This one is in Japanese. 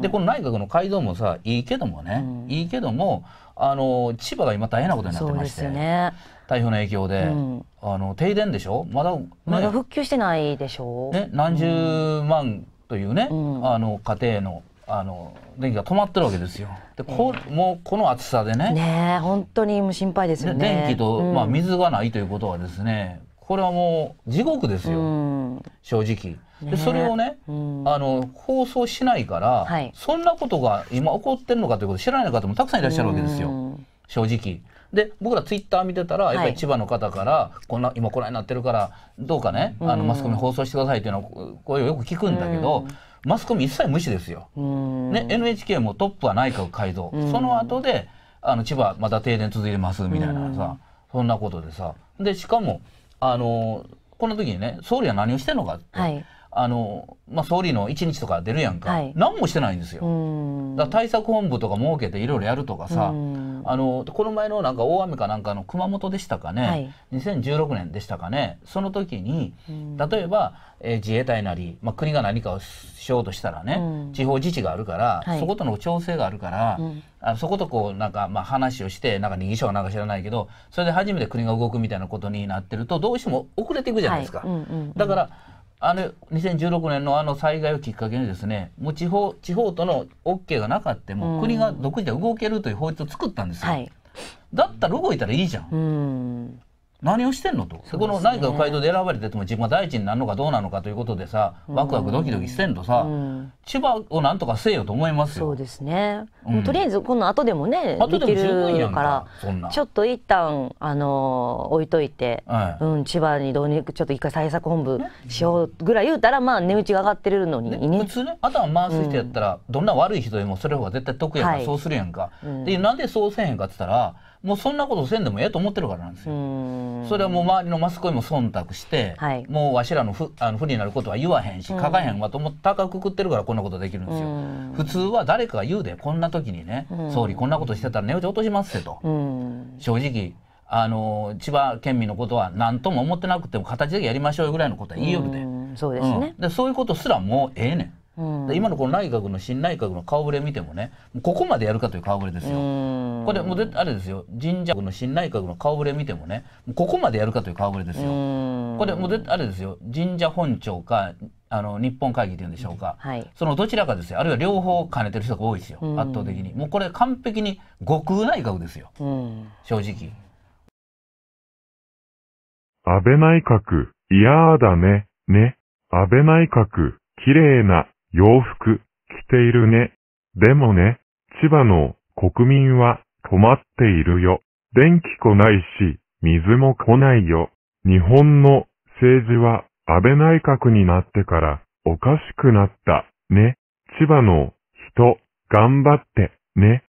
でこの内閣の改造もさいいけどもね、いいけどもあの千葉が今大変なことになってまして、ね、台風の影響で、うん、あの停電でしょまだ、ね、まだ復旧してないでしょ、ね、何十万というね、うん、あの家庭のあの電気が止まってるわけですよ。でこ、えー、もうこの暑さでねね本当に心配ですよね。電気と、まあ、水がないということはですねこれはもう地獄ですよ。正直。でそれをね、うん、あの放送しないから、はい、そんなことが今起こってるのかということを知らない方もたくさんいらっしゃるわけですよ、うん、正直。で僕らツイッター見てたらやっぱり千葉の方から、はい、こんな今こなになってるからどうかね、あのマスコミ放送してくださいっていうの声をよく聞くんだけど、マスコミ一切無視ですよ。ね、NHK もトップは内閣改造、その後であの千葉また停電続いてますみたいなさ、そんなことでさでしかもあのーこの時にね総理は何をしてんのかって、はい、あの、まあ、総理の1日とか出るやんか、はい、何もしてないんですよ。だ対策本部とか設けていろいろやるとかさ、あの、この前のなんか大雨かなんかの熊本でしたかね、はい、2016年でしたかね、その時に、例えば、えー、自衛隊なり、まあ、国が何かをしようとしたらね、地方自治があるから、はい、そことの調整があるから、うん、あそことこう、なんか、まあ、話をして、なんか、二議書なんか知らないけど、それで初めて国が動くみたいなことになってると、どうしても遅れていくじゃないですか。だから、あの2016年のあの災害をきっかけにですねもう地方地方との OK がなかっても、国が独自で動けるという法律を作ったんですよ、はい、だったら動いたらいいじゃん何をしてんのとそこの内閣改造で選ばれてても自分が大臣になるのかどうなのかということでさワクワクドキドキしてんとさ、千葉をなんとかせよと思いますそうですね、とりあえずこの後でもね後でも十分やからちょっと一旦あの置いといて、うん千葉にどうにちょっと一回対策本部しようぐらい言うたらまあ値打ちが上がってるのにね普通ね頭回す人やったら、どんな悪い人でもそれ方が絶対得やから、そうするやんか、でなんでそうせへんかっつったらもうそんなことせんでもええと思ってるからなんですよ。それはもう周りのマスコミも忖度して、はい、もうわしらのふあの不利になることは言わへんし書かへんわと思って高くくってるからこんなことできるんですよ。普通は誰かが言うでこんな時にね総理こんなことしてたら寝落ち落としますってと正直あの千葉県民のことは何とも思ってなくても形でやりましょうぐらいのことは言いよるで。そうですね、うん、でそういうことすらもうええねん。今のこの内閣の新内閣の顔ぶれ見てもねここまでやるかという顔ぶれですよこれもうあれですよ神社の新内閣の顔ぶれ見てもねここまでやるかという顔ぶれですよこれもうあれですよ神社本庁かあの日本会議というんでしょうか、はい、そのどちらかですよあるいは両方兼ねてる人が多いですよ圧倒的にもうこれ完璧に極右内閣ですよ正直安倍内閣嫌だねね安倍内閣綺麗な洋服着ているね。でもね、千葉の国民は困っているよ。電気来ないし、水も来ないよ。日本の政治は安倍内閣になってからおかしくなった。ね。千葉の人、頑張って。ね。